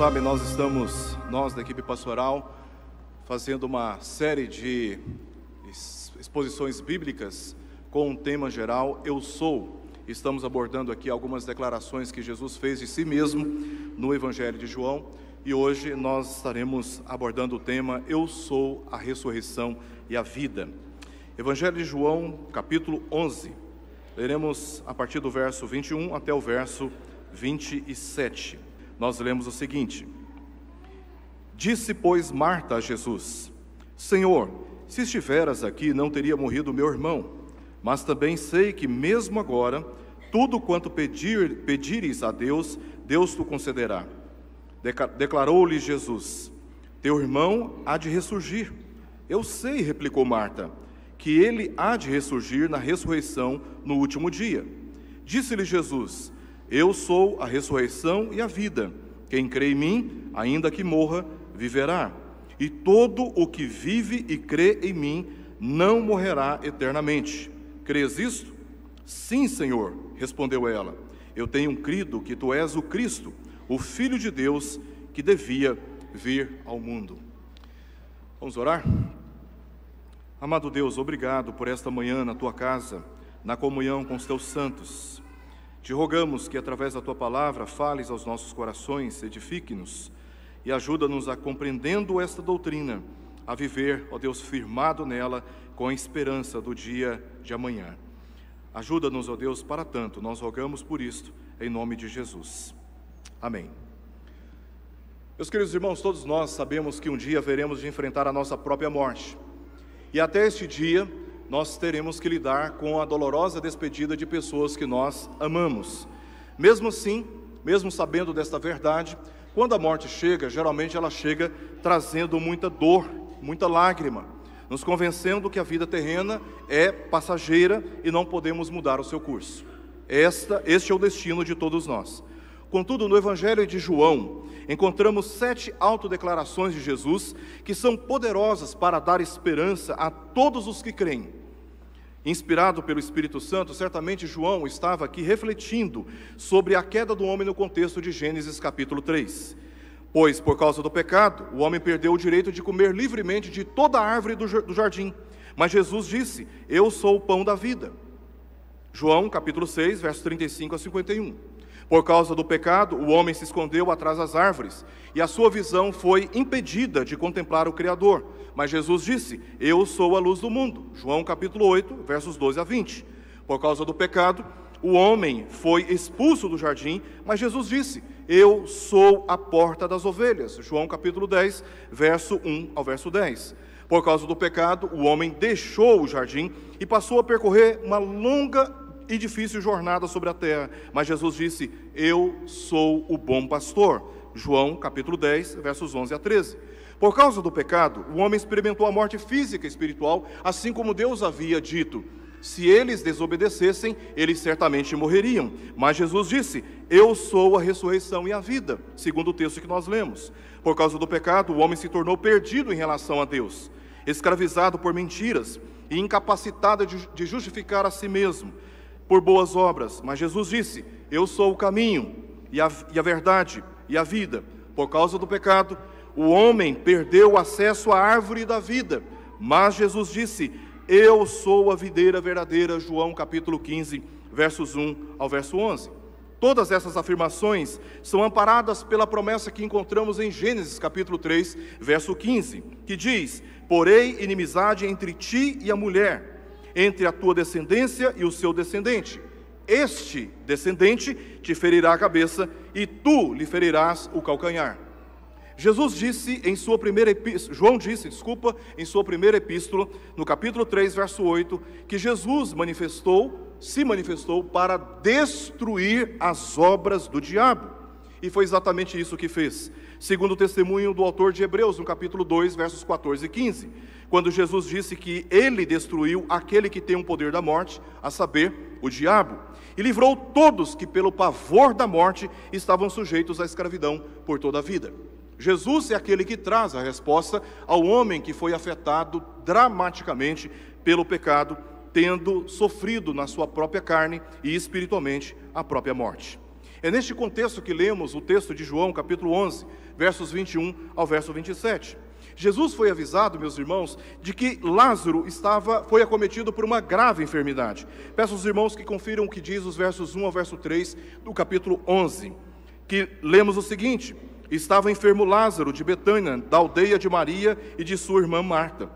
sabem, nós estamos, nós da equipe pastoral, fazendo uma série de exposições bíblicas com um tema geral, Eu Sou. Estamos abordando aqui algumas declarações que Jesus fez de si mesmo no Evangelho de João. E hoje nós estaremos abordando o tema Eu Sou a Ressurreição e a Vida. Evangelho de João, capítulo 11. Leremos a partir do verso 21 até o verso 27 nós lemos o seguinte: Disse, pois, Marta a Jesus: Senhor, se estiveras aqui, não teria morrido meu irmão. Mas também sei que, mesmo agora, tudo quanto pedir, pedires a Deus, Deus te concederá. Declarou-lhe Jesus: Teu irmão há de ressurgir. Eu sei, replicou Marta, que ele há de ressurgir na ressurreição no último dia. Disse-lhe Jesus: eu sou a ressurreição e a vida. Quem crê em mim, ainda que morra, viverá. E todo o que vive e crê em mim não morrerá eternamente. Crês isto? Sim, Senhor, respondeu ela. Eu tenho crido que tu és o Cristo, o Filho de Deus, que devia vir ao mundo. Vamos orar? Amado Deus, obrigado por esta manhã na tua casa, na comunhão com os teus santos. Te rogamos que, através da tua palavra, fales aos nossos corações, edifique-nos e ajuda-nos a, compreendendo esta doutrina, a viver, ó Deus, firmado nela, com a esperança do dia de amanhã. Ajuda-nos, ó Deus, para tanto, nós rogamos por isto, em nome de Jesus. Amém. Meus queridos irmãos, todos nós sabemos que um dia veremos de enfrentar a nossa própria morte. E até este dia, nós teremos que lidar com a dolorosa despedida de pessoas que nós amamos. Mesmo assim, mesmo sabendo desta verdade, quando a morte chega, geralmente ela chega trazendo muita dor, muita lágrima, nos convencendo que a vida terrena é passageira e não podemos mudar o seu curso. Esta, este é o destino de todos nós. Contudo, no Evangelho de João, encontramos sete autodeclarações de Jesus que são poderosas para dar esperança a todos os que creem Inspirado pelo Espírito Santo, certamente João estava aqui refletindo sobre a queda do homem no contexto de Gênesis capítulo 3. Pois, por causa do pecado, o homem perdeu o direito de comer livremente de toda a árvore do jardim. Mas Jesus disse: Eu sou o pão da vida. João capítulo 6, versos 35 a 51. Por causa do pecado, o homem se escondeu atrás das árvores e a sua visão foi impedida de contemplar o Criador mas Jesus disse: Eu sou a luz do mundo. João capítulo 8, versos 12 a 20. Por causa do pecado, o homem foi expulso do jardim, mas Jesus disse: Eu sou a porta das ovelhas. João capítulo 10, verso 1 ao verso 10. Por causa do pecado, o homem deixou o jardim e passou a percorrer uma longa e difícil jornada sobre a terra. Mas Jesus disse: Eu sou o bom pastor. João capítulo 10, versos 11 a 13. Por causa do pecado, o homem experimentou a morte física e espiritual, assim como Deus havia dito. Se eles desobedecessem, eles certamente morreriam. Mas Jesus disse: Eu sou a ressurreição e a vida, segundo o texto que nós lemos. Por causa do pecado, o homem se tornou perdido em relação a Deus, escravizado por mentiras e incapacitado de justificar a si mesmo por boas obras. Mas Jesus disse: Eu sou o caminho e a, e a verdade e a vida. Por causa do pecado, o homem perdeu o acesso à árvore da vida. Mas Jesus disse: Eu sou a videira verdadeira. João capítulo 15, versos 1 ao verso 11. Todas essas afirmações são amparadas pela promessa que encontramos em Gênesis capítulo 3, verso 15, que diz: "Porei inimizade entre ti e a mulher, entre a tua descendência e o seu descendente. Este descendente te ferirá a cabeça e tu lhe ferirás o calcanhar." Jesus disse em sua primeira epístola, João disse, desculpa, em sua primeira epístola, no capítulo 3, verso 8, que Jesus manifestou, se manifestou para destruir as obras do diabo. E foi exatamente isso que fez. Segundo o testemunho do autor de Hebreus, no capítulo 2, versos 14 e 15, quando Jesus disse que ele destruiu aquele que tem o poder da morte, a saber, o diabo, e livrou todos que pelo pavor da morte estavam sujeitos à escravidão por toda a vida. Jesus é aquele que traz a resposta ao homem que foi afetado dramaticamente pelo pecado, tendo sofrido na sua própria carne e espiritualmente a própria morte. É neste contexto que lemos o texto de João, capítulo 11, versos 21 ao verso 27. Jesus foi avisado, meus irmãos, de que Lázaro estava foi acometido por uma grave enfermidade. Peço aos irmãos que confiram o que diz os versos 1 ao verso 3 do capítulo 11, que lemos o seguinte: estava enfermo Lázaro de Betânia, da aldeia de Maria e de sua irmã Marta.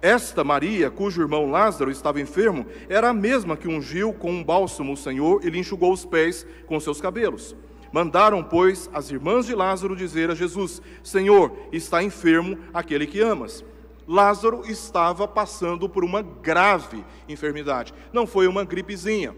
Esta Maria, cujo irmão Lázaro estava enfermo, era a mesma que ungiu com um bálsamo o Senhor e lhe enxugou os pés com seus cabelos. Mandaram, pois, as irmãs de Lázaro dizer a Jesus: Senhor, está enfermo aquele que amas. Lázaro estava passando por uma grave enfermidade. Não foi uma gripezinha,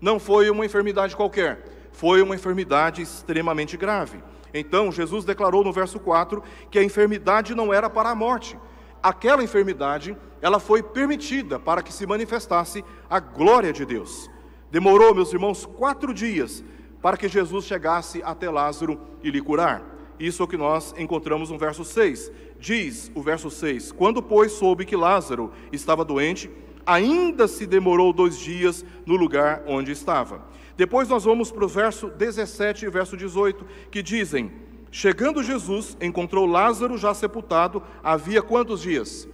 não foi uma enfermidade qualquer, foi uma enfermidade extremamente grave. Então, Jesus declarou no verso 4 que a enfermidade não era para a morte. Aquela enfermidade, ela foi permitida para que se manifestasse a glória de Deus. Demorou, meus irmãos, quatro dias para que Jesus chegasse até Lázaro e lhe curar. Isso é o que nós encontramos no verso 6. Diz o verso 6: Quando, pois, soube que Lázaro estava doente, ainda se demorou dois dias no lugar onde estava. Depois nós vamos para o verso 17 e verso 18, que dizem: Chegando Jesus, encontrou Lázaro já sepultado, havia quantos dias?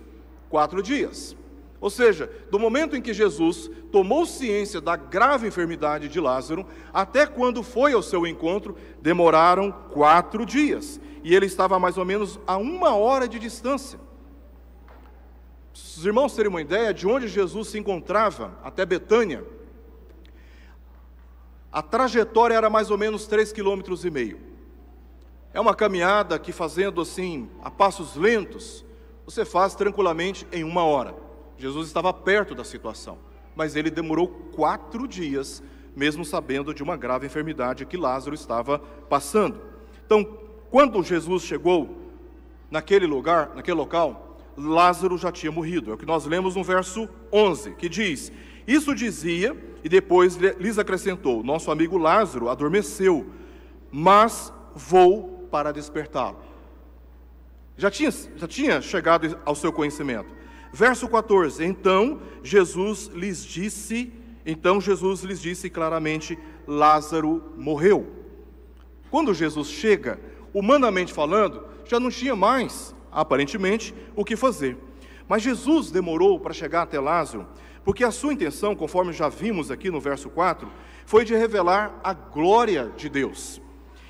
Quatro dias. Ou seja, do momento em que Jesus tomou ciência da grave enfermidade de Lázaro, até quando foi ao seu encontro, demoraram quatro dias. E ele estava mais ou menos a uma hora de distância os irmãos terem uma ideia de onde Jesus se encontrava até Betânia, a trajetória era mais ou menos 3,5 km. É uma caminhada que, fazendo assim, a passos lentos, você faz tranquilamente em uma hora. Jesus estava perto da situação, mas ele demorou quatro dias, mesmo sabendo de uma grave enfermidade que Lázaro estava passando. Então, quando Jesus chegou naquele lugar, naquele local, Lázaro já tinha morrido. É o que nós lemos no verso 11, que diz: Isso dizia, e depois lhes acrescentou: Nosso amigo Lázaro adormeceu, mas vou para despertá-lo. Já tinha, já tinha chegado ao seu conhecimento. Verso 14: Então Jesus lhes disse, então Jesus lhes disse claramente: Lázaro morreu. Quando Jesus chega, humanamente falando, já não tinha mais aparentemente, o que fazer. Mas Jesus demorou para chegar até Lázaro, porque a sua intenção, conforme já vimos aqui no verso 4, foi de revelar a glória de Deus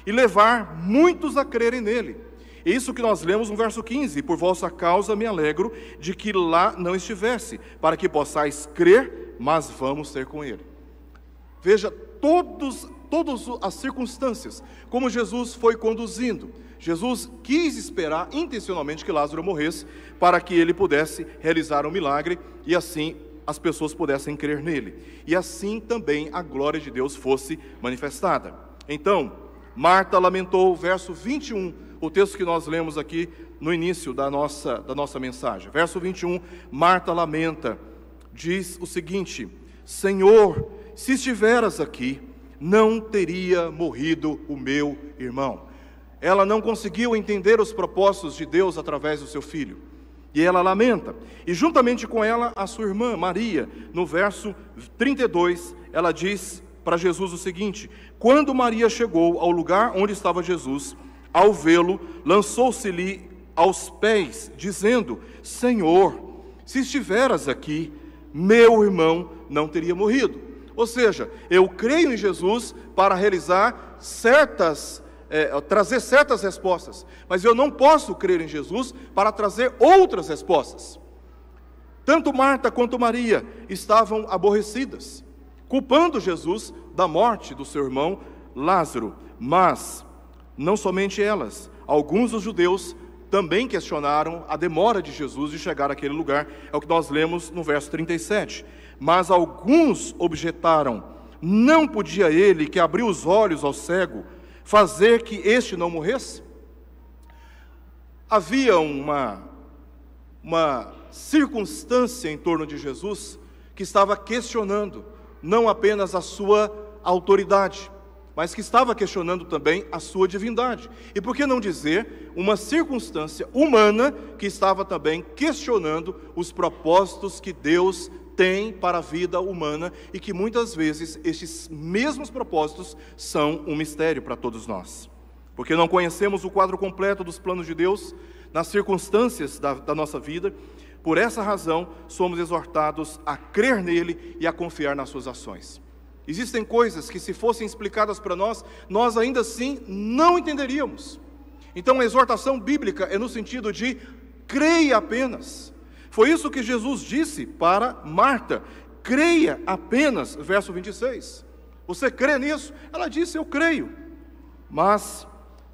e levar muitos a crerem nele. É isso que nós lemos no verso 15: Por vossa causa me alegro de que lá não estivesse, para que possais crer, mas vamos ser com ele. Veja todos, todas as circunstâncias, como Jesus foi conduzindo Jesus quis esperar intencionalmente que Lázaro morresse para que ele pudesse realizar um milagre e assim as pessoas pudessem crer nele. E assim também a glória de Deus fosse manifestada. Então, Marta lamentou, verso 21, o texto que nós lemos aqui no início da nossa, da nossa mensagem. Verso 21, Marta lamenta, diz o seguinte: Senhor, se estiveras aqui, não teria morrido o meu irmão ela não conseguiu entender os propósitos de Deus através do seu filho. E ela lamenta. E juntamente com ela, a sua irmã Maria, no verso 32, ela diz para Jesus o seguinte: Quando Maria chegou ao lugar onde estava Jesus, ao vê-lo, lançou-se-lhe aos pés, dizendo: Senhor, se estiveras aqui, meu irmão não teria morrido. Ou seja, eu creio em Jesus para realizar certas é, é, trazer certas respostas, mas eu não posso crer em Jesus para trazer outras respostas. Tanto Marta quanto Maria estavam aborrecidas, culpando Jesus da morte do seu irmão Lázaro, mas não somente elas, alguns dos judeus também questionaram a demora de Jesus de chegar àquele lugar, é o que nós lemos no verso 37. Mas alguns objetaram: não podia ele que abriu os olhos ao cego fazer que este não morresse? Havia uma, uma circunstância em torno de Jesus que estava questionando não apenas a sua autoridade, mas que estava questionando também a sua divindade. E por que não dizer uma circunstância humana que estava também questionando os propósitos que Deus tem para a vida humana e que muitas vezes estes mesmos propósitos são um mistério para todos nós. Porque não conhecemos o quadro completo dos planos de Deus nas circunstâncias da, da nossa vida, por essa razão somos exortados a crer nele e a confiar nas suas ações. Existem coisas que, se fossem explicadas para nós, nós ainda assim não entenderíamos. Então, a exortação bíblica é no sentido de creia apenas, foi isso que Jesus disse para Marta: creia apenas, verso 26. Você crê nisso? Ela disse: Eu creio. Mas,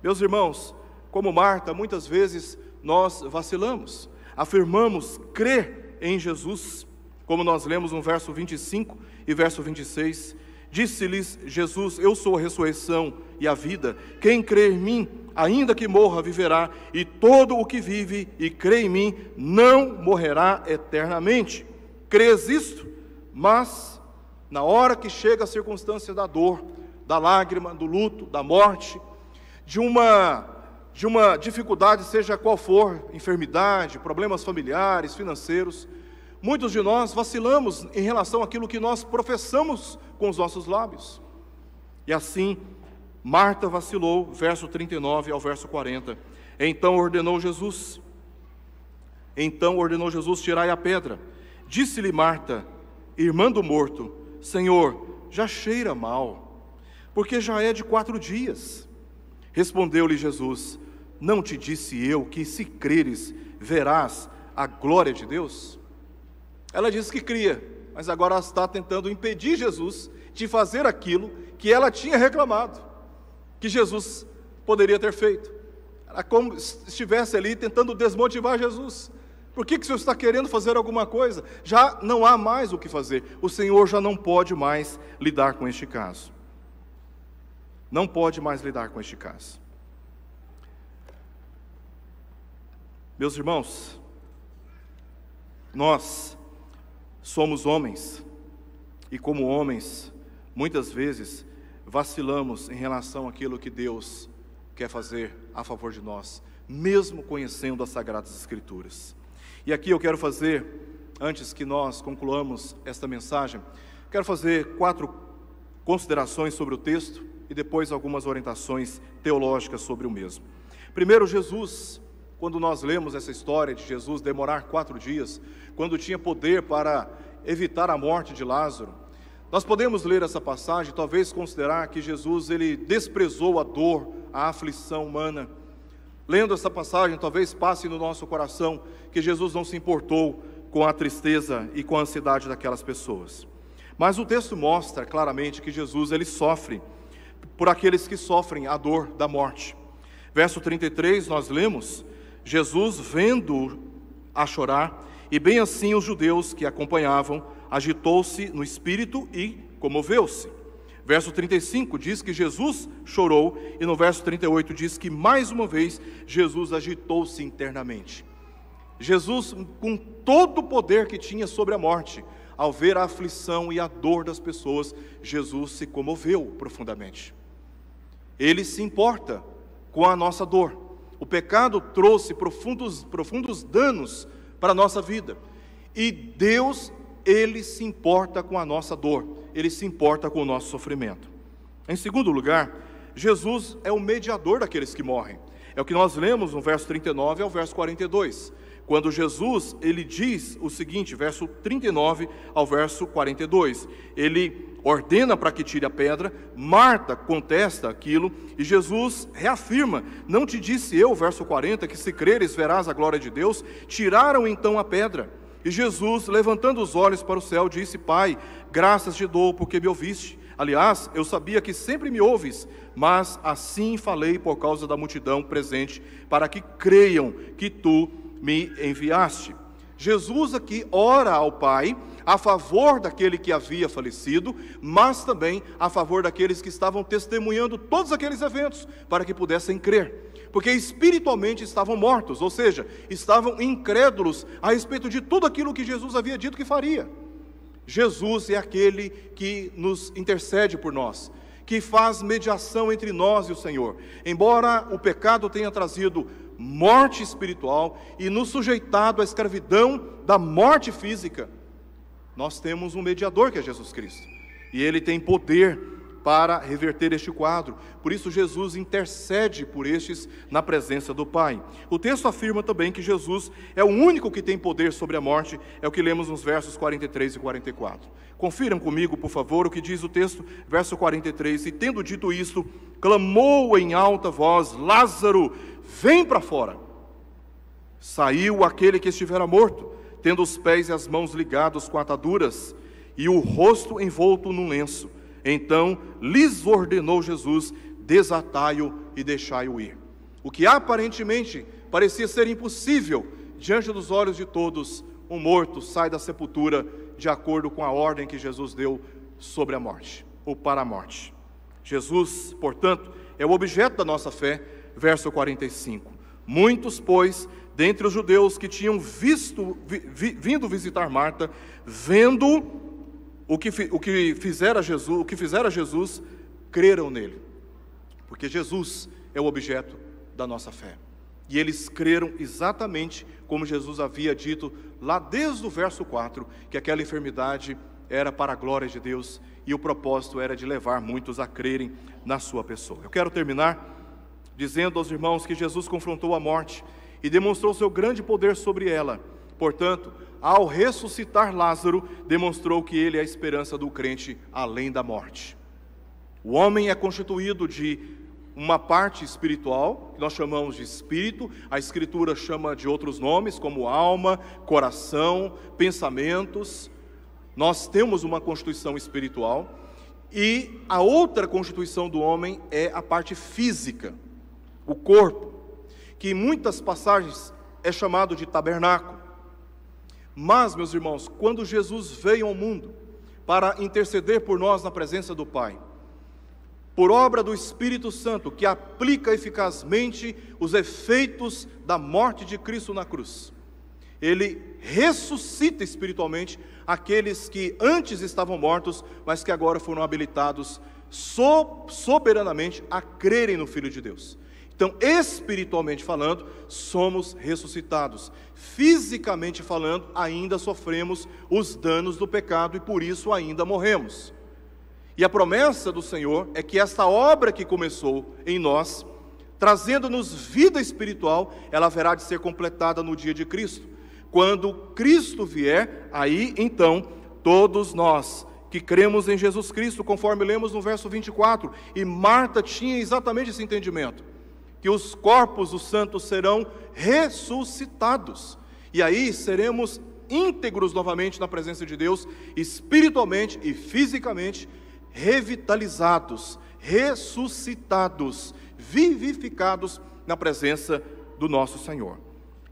meus irmãos, como Marta, muitas vezes nós vacilamos, afirmamos crer em Jesus, como nós lemos no verso 25 e verso 26 Disse-lhes Jesus: Eu sou a ressurreição e a vida. Quem crê em mim, ainda que morra, viverá, e todo o que vive e crê em mim não morrerá eternamente. Crês isto? Mas, na hora que chega a circunstância da dor, da lágrima, do luto, da morte, de uma de uma dificuldade, seja qual for, enfermidade, problemas familiares, financeiros, muitos de nós vacilamos em relação àquilo que nós professamos com os nossos lábios. E assim, Marta vacilou, verso 39 ao verso 40. Então ordenou Jesus, então ordenou Jesus: tirai a pedra. Disse-lhe Marta, irmã do morto: Senhor, já cheira mal, porque já é de quatro dias. Respondeu-lhe Jesus: Não te disse eu que, se creres, verás a glória de Deus? Ela disse que cria, mas agora está tentando impedir Jesus de fazer aquilo que ela tinha reclamado, que Jesus poderia ter feito. Era como se estivesse ali tentando desmotivar Jesus. Por que, que o Senhor está querendo fazer alguma coisa? Já não há mais o que fazer. O Senhor já não pode mais lidar com este caso. Não pode mais lidar com este caso. Meus irmãos, nós Somos homens e, como homens, muitas vezes vacilamos em relação àquilo que Deus quer fazer a favor de nós, mesmo conhecendo as Sagradas Escrituras. E aqui eu quero fazer, antes que nós concluamos esta mensagem, quero fazer quatro considerações sobre o texto e depois algumas orientações teológicas sobre o mesmo. Primeiro, Jesus quando nós lemos essa história de Jesus demorar quatro dias, quando tinha poder para evitar a morte de Lázaro, nós podemos ler essa passagem, talvez considerar que Jesus ele desprezou a dor, a aflição humana. Lendo essa passagem, talvez passe no nosso coração que Jesus não se importou com a tristeza e com a ansiedade daquelas pessoas. Mas o texto mostra claramente que Jesus ele sofre por aqueles que sofrem a dor da morte. Verso 33 nós lemos Jesus, vendo-o a chorar, e bem assim os judeus que acompanhavam, agitou-se no espírito e comoveu-se. Verso 35 diz que Jesus chorou, e no verso 38 diz que mais uma vez Jesus agitou-se internamente. Jesus, com todo o poder que tinha sobre a morte, ao ver a aflição e a dor das pessoas, Jesus se comoveu profundamente. Ele se importa com a nossa dor. O pecado trouxe profundos, profundos danos para a nossa vida. E Deus, Ele se importa com a nossa dor, Ele se importa com o nosso sofrimento. Em segundo lugar, Jesus é o mediador daqueles que morrem. É o que nós lemos no verso 39 ao verso 42. Quando Jesus, ele diz o seguinte, verso 39 ao verso 42, ele ordena para que tire a pedra, Marta contesta aquilo e Jesus reafirma: Não te disse eu, verso 40, que se creres verás a glória de Deus? Tiraram então a pedra. E Jesus, levantando os olhos para o céu, disse: Pai, graças te dou porque me ouviste. Aliás, eu sabia que sempre me ouves, mas assim falei por causa da multidão presente, para que creiam que tu me enviaste. Jesus aqui ora ao Pai a favor daquele que havia falecido, mas também a favor daqueles que estavam testemunhando todos aqueles eventos, para que pudessem crer. Porque espiritualmente estavam mortos, ou seja, estavam incrédulos a respeito de tudo aquilo que Jesus havia dito que faria. Jesus é aquele que nos intercede por nós, que faz mediação entre nós e o Senhor. Embora o pecado tenha trazido morte espiritual e nos sujeitado à escravidão da morte física, nós temos um mediador que é Jesus Cristo. E ele tem poder para reverter este quadro. Por isso, Jesus intercede por estes na presença do Pai. O texto afirma também que Jesus é o único que tem poder sobre a morte, é o que lemos nos versos 43 e 44. Confiram comigo, por favor, o que diz o texto, verso 43. E tendo dito isto, clamou em alta voz: Lázaro, vem para fora. Saiu aquele que estivera morto tendo os pés e as mãos ligados com ataduras e o rosto envolto num lenço. Então lhes ordenou Jesus: desatai-o e deixai-o ir. O que aparentemente parecia ser impossível diante dos olhos de todos, um morto sai da sepultura de acordo com a ordem que Jesus deu sobre a morte ou para a morte. Jesus, portanto, é o objeto da nossa fé, verso 45. Muitos, pois, dentre os judeus que tinham visto, vi, vindo visitar Marta, vendo o que, o que fizera Jesus, o que fizera Jesus, creram nele. Porque Jesus é o objeto da nossa fé. E eles creram exatamente como Jesus havia dito lá desde o verso 4, que aquela enfermidade era para a glória de Deus e o propósito era de levar muitos a crerem na sua pessoa. Eu quero terminar dizendo aos irmãos que Jesus confrontou a morte e demonstrou seu grande poder sobre ela. Portanto, ao ressuscitar Lázaro, demonstrou que ele é a esperança do crente além da morte. O homem é constituído de uma parte espiritual, que nós chamamos de espírito, a Escritura chama de outros nomes, como alma, coração, pensamentos. Nós temos uma constituição espiritual. E a outra constituição do homem é a parte física, o corpo que em muitas passagens é chamado de tabernáculo. Mas, meus irmãos, quando Jesus veio ao mundo para interceder por nós na presença do Pai, por obra do Espírito Santo, que aplica eficazmente os efeitos da morte de Cristo na cruz, ele ressuscita espiritualmente aqueles que antes estavam mortos, mas que agora foram habilitados soberanamente a crerem no Filho de Deus. Então, espiritualmente falando, somos ressuscitados. Fisicamente falando, ainda sofremos os danos do pecado e por isso ainda morremos. E a promessa do Senhor é que esta obra que começou em nós, trazendo-nos vida espiritual, ela haverá de ser completada no dia de Cristo. Quando Cristo vier, aí então todos nós que cremos em Jesus Cristo, conforme lemos no verso 24, e Marta tinha exatamente esse entendimento que os corpos dos santos serão ressuscitados. E aí seremos íntegros novamente na presença de Deus, espiritualmente e fisicamente revitalizados, ressuscitados, vivificados na presença do nosso Senhor.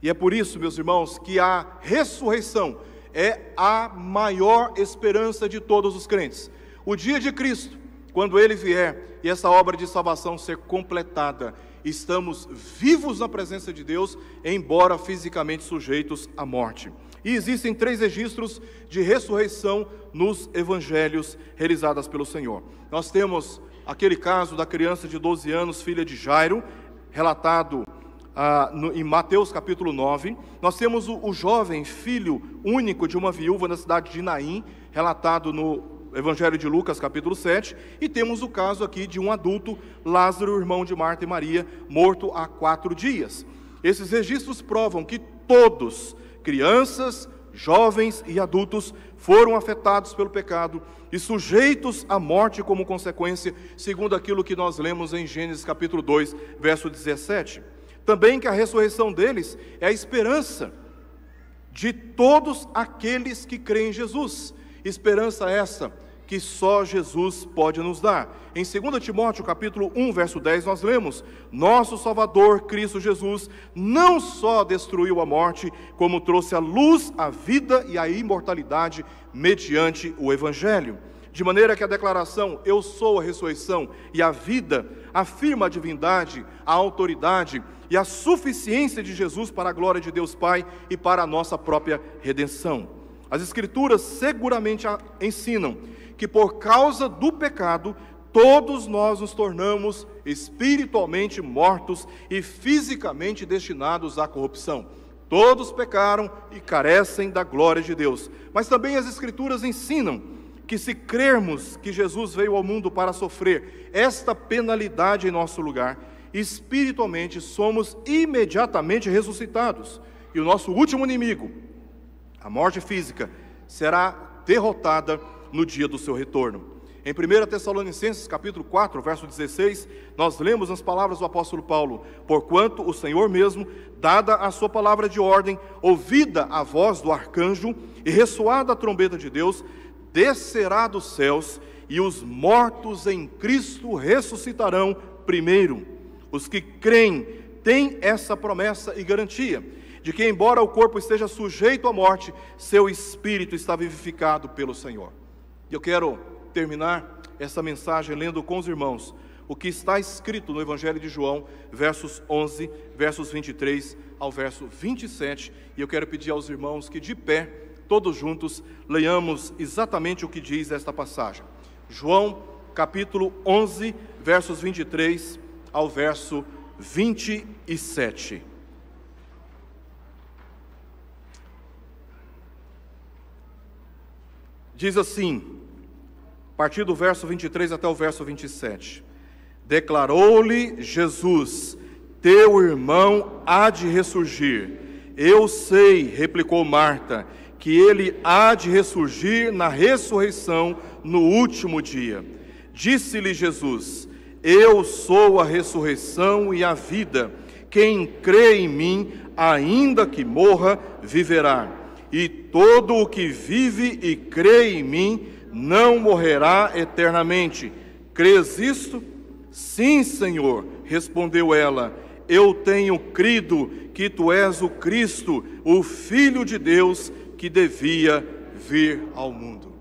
E é por isso, meus irmãos, que a ressurreição é a maior esperança de todos os crentes. O dia de Cristo, quando ele vier e essa obra de salvação ser completada, estamos vivos na presença de Deus, embora fisicamente sujeitos à morte. E existem três registros de ressurreição nos evangelhos realizadas pelo Senhor. Nós temos aquele caso da criança de 12 anos, filha de Jairo, relatado ah, no, em Mateus capítulo 9. Nós temos o, o jovem filho único de uma viúva na cidade de Naim, relatado no Evangelho de Lucas, capítulo 7, e temos o caso aqui de um adulto, Lázaro, irmão de Marta e Maria, morto há quatro dias. Esses registros provam que todos, crianças, jovens e adultos, foram afetados pelo pecado e sujeitos à morte como consequência, segundo aquilo que nós lemos em Gênesis capítulo 2, verso 17. Também que a ressurreição deles é a esperança de todos aqueles que creem em Jesus. Esperança essa que só Jesus pode nos dar. Em 2 Timóteo, capítulo 1, verso 10, nós lemos: "Nosso Salvador Cristo Jesus não só destruiu a morte, como trouxe à luz a vida e a imortalidade mediante o evangelho." De maneira que a declaração "Eu sou a ressurreição e a vida" afirma a divindade, a autoridade e a suficiência de Jesus para a glória de Deus Pai e para a nossa própria redenção. As Escrituras seguramente ensinam que por causa do pecado, todos nós nos tornamos espiritualmente mortos e fisicamente destinados à corrupção. Todos pecaram e carecem da glória de Deus. Mas também as Escrituras ensinam que, se crermos que Jesus veio ao mundo para sofrer esta penalidade em nosso lugar, espiritualmente somos imediatamente ressuscitados. E o nosso último inimigo, a morte física será derrotada no dia do seu retorno. Em 1 Tessalonicenses capítulo 4, verso 16, nós lemos as palavras do apóstolo Paulo: "Porquanto o Senhor mesmo, dada a sua palavra de ordem, ouvida a voz do arcanjo e ressoada a trombeta de Deus, descerá dos céus, e os mortos em Cristo ressuscitarão primeiro. Os que creem têm essa promessa e garantia de que, embora o corpo esteja sujeito à morte, seu espírito está vivificado pelo Senhor. E Eu quero terminar essa mensagem lendo com os irmãos o que está escrito no Evangelho de João, versos 11, versos 23 ao verso 27, e eu quero pedir aos irmãos que de pé, todos juntos, leiamos exatamente o que diz esta passagem. João, capítulo 11, versos 23 ao verso 27. diz assim, a partir do verso 23 até o verso 27. Declarou-lhe Jesus: Teu irmão há de ressurgir. Eu sei, replicou Marta, que ele há de ressurgir na ressurreição no último dia. Disse-lhe Jesus: Eu sou a ressurreição e a vida. Quem crê em mim, ainda que morra, viverá e todo o que vive e crê em mim não morrerá eternamente. Crês isto? Sim, Senhor, respondeu ela. Eu tenho crido que tu és o Cristo, o Filho de Deus, que devia vir ao mundo.